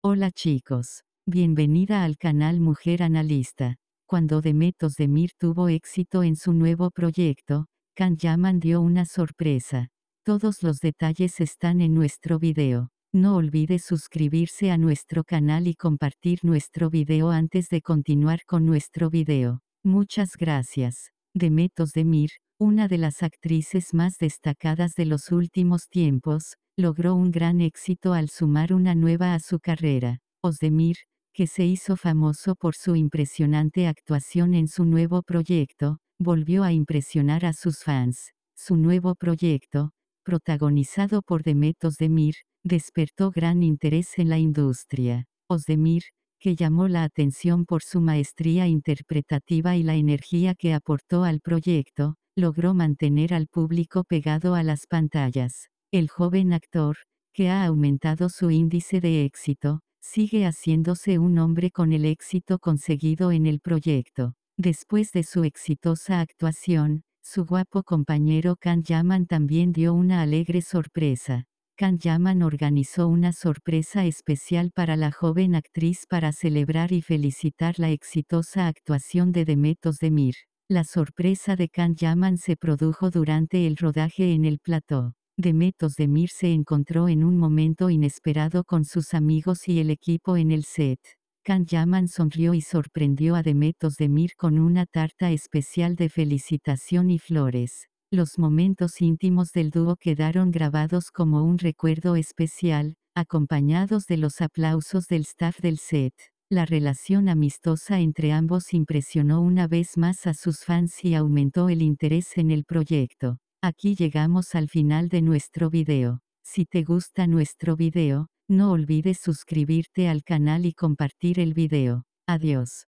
Hola chicos. Bienvenida al canal Mujer Analista. Cuando Demetos Mir tuvo éxito en su nuevo proyecto, Kan Yaman dio una sorpresa. Todos los detalles están en nuestro video. No olvide suscribirse a nuestro canal y compartir nuestro video antes de continuar con nuestro video. Muchas gracias. Demetos Demir, una de las actrices más destacadas de los últimos tiempos, logró un gran éxito al sumar una nueva a su carrera, Osdemir, que se hizo famoso por su impresionante actuación en su nuevo proyecto, volvió a impresionar a sus fans. Su nuevo proyecto, protagonizado por Demet Osdemir, despertó gran interés en la industria. Osdemir, que llamó la atención por su maestría interpretativa y la energía que aportó al proyecto, logró mantener al público pegado a las pantallas. El joven actor, que ha aumentado su índice de éxito, sigue haciéndose un hombre con el éxito conseguido en el proyecto. Después de su exitosa actuación, su guapo compañero Kan Yaman también dio una alegre sorpresa. Kan Yaman organizó una sorpresa especial para la joven actriz para celebrar y felicitar la exitosa actuación de Demetos Demir. La sorpresa de Can Yaman se produjo durante el rodaje en el plató. Demetos Mir se encontró en un momento inesperado con sus amigos y el equipo en el set. Can Yaman sonrió y sorprendió a Demetos Demir con una tarta especial de felicitación y flores. Los momentos íntimos del dúo quedaron grabados como un recuerdo especial, acompañados de los aplausos del staff del set. La relación amistosa entre ambos impresionó una vez más a sus fans y aumentó el interés en el proyecto. Aquí llegamos al final de nuestro video. Si te gusta nuestro video, no olvides suscribirte al canal y compartir el video. Adiós.